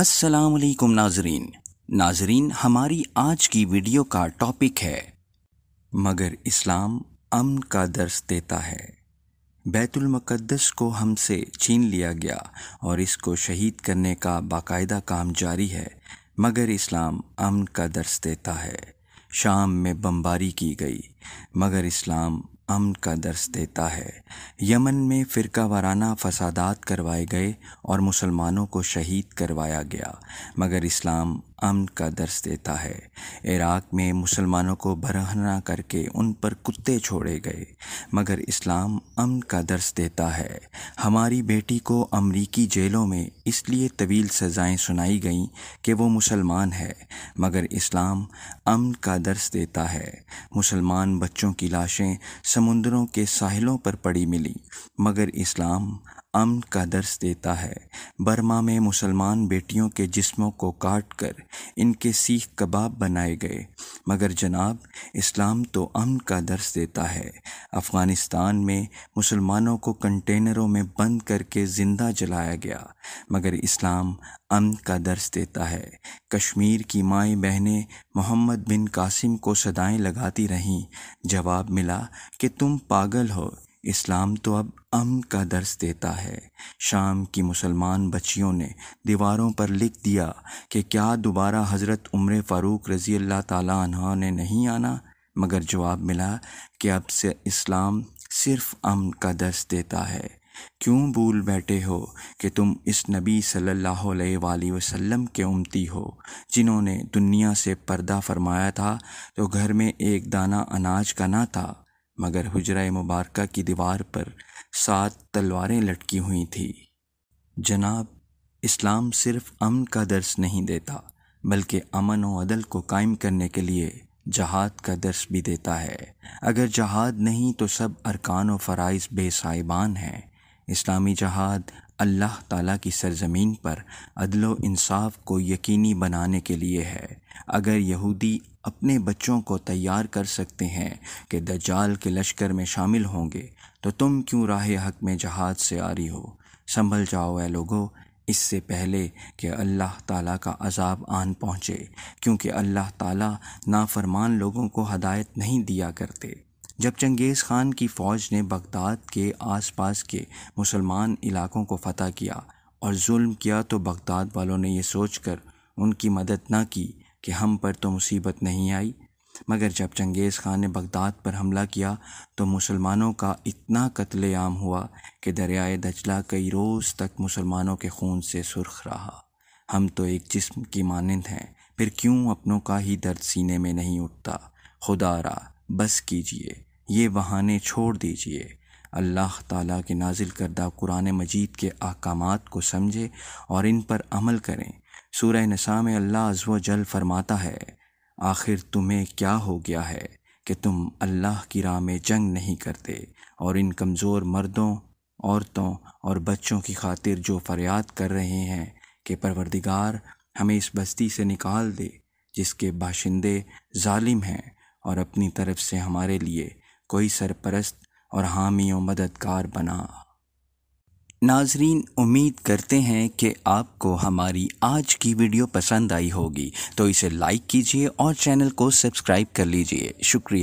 अस्सलाम नाजरीन नाजरीन हमारी आज की वीडियो का टॉपिक है मगर इस्लाम अमन का दर्स देता है बैतुल मुक़द्दस को हमसे छीन लिया गया और इसको शहीद करने का बाकायदा काम जारी है मगर इस्लाम अमन का दर्स देता है शाम में बमबारी की गई मगर इस्लाम अमन का दर्श देता है यमन में फ़िरका वाराना फसादात करवाए गए और मुसलमानों को शहीद करवाया गया मगर इस्लाम अमन का दर्श देता है इराक में मुसलमानों को बरहना करके उन पर कुत्ते छोड़े गए मगर इस्लाम अमन का दर्स देता है हमारी बेटी को अमरीकी जेलों में इसलिए तवील सज़ाएं सुनाई गईं कि वो मुसलमान है मगर इस्लाम अमन का दर्स देता है मुसलमान बच्चों की लाशें समुंदरों के साहिलों पर पड़ी मिली मगर इस्लाम अमन का दर्स देता है बर्मा में मुसलमान बेटियों के जिस्मों को काट कर इनके सीख कबाब बनाए गए मगर जनाब इस्लाम तो अमन का दर्स देता है अफ़गानिस्तान में मुसलमानों को कंटेनरों में बंद करके ज़िंदा जलाया गया मगर इस्लाम अमन का दर्स देता है कश्मीर की माएँ बहनें मोहम्मद बिन कासिम को सदाएं लगाती रहीं जवाब मिला कि तुम पागल हो इस्लाम तो अब अम का दर्स देता है शाम की मुसलमान बच्चियों ने दीवारों पर लिख दिया कि क्या दोबारा हज़रत उम्र फ़ारूक रज़ी अल्लाह तला ने नहीं आना मगर जवाब मिला कि अब से इस्लाम सिर्फ अम का दर्स देता है क्यों भूल बैठे हो कि तुम इस नबी सल्लल्लाहु अलैहि वसल्लम के उमती हो जिन्होंने दुनिया से पर्दा फरमाया था तो घर में एक दाना अनाज का ना था मगर हजरा मुबारक की दीवार पर सात तलवारें लटकी हुई थी जनाब इस्लाम सिर्फ अमन का दर्स नहीं देता बल्कि अमन व अदल को कायम करने के लिए जहाद का दर्स भी देता है अगर जहाद नहीं तो सब अरकान और फ़राइज़ बेसाइबान हैं इस्लामी जहाद अल्लाह ताला की सरजमीन पर अदलो इंसाफ को यकीनी बनाने के लिए है अगर यहूदी अपने बच्चों को तैयार कर सकते हैं कि दजाल के लश्कर में शामिल होंगे तो तुम क्यों राह हक में जहाज से आ रही हो संभल जाओ ए लोगों इससे पहले कि अल्लाह ताला का अजाब आन पहुँचे क्योंकि अल्लाह ताला नाफरमान लोगों को हदायत नहीं दिया करते जब चंगेज़ ख़ान की फ़ौज ने बगदाद के आसपास के मुसलमान इलाकों को फतह किया और जुल्म किया तो बगदाद वालों ने यह सोचकर उनकी मदद ना की कि हम पर तो मुसीबत नहीं आई मगर जब चंगेज़ ख़ान ने बगदाद पर हमला किया तो मुसलमानों का इतना कत्ल आम हुआ कि दरियाए दजला कई रोज़ तक मुसलमानों के खून से सुर्ख रहा हम तो एक जिस्म की मानंद हैं फिर क्यों अपनों का ही दर्द सीने में नहीं उठता खुदारा बस कीजिए ये बहाने छोड़ दीजिए अल्लाह ताला के नाजिल करदा कुरान मजीद के अहकाम को समझे और इन पर अमल करें सूर्य नसा में अल्लाह अज्व जल फरमाता है आखिर तुम्हें क्या हो गया है कि तुम अल्लाह की राह में जंग नहीं करते और इन कमज़ोर मर्दों औरतों और बच्चों की खातिर जो फरियाद कर रहे हैं कि परवरदिगार हमें इस बस्ती से निकाल दे जिसके बाशिंदे ालिम हैं और अपनी तरफ से हमारे लिए कोई सरपरस्त और हामी और मददगार बना नाजरीन उम्मीद करते हैं कि आपको हमारी आज की वीडियो पसंद आई होगी तो इसे लाइक कीजिए और चैनल को सब्सक्राइब कर लीजिए शुक्रिया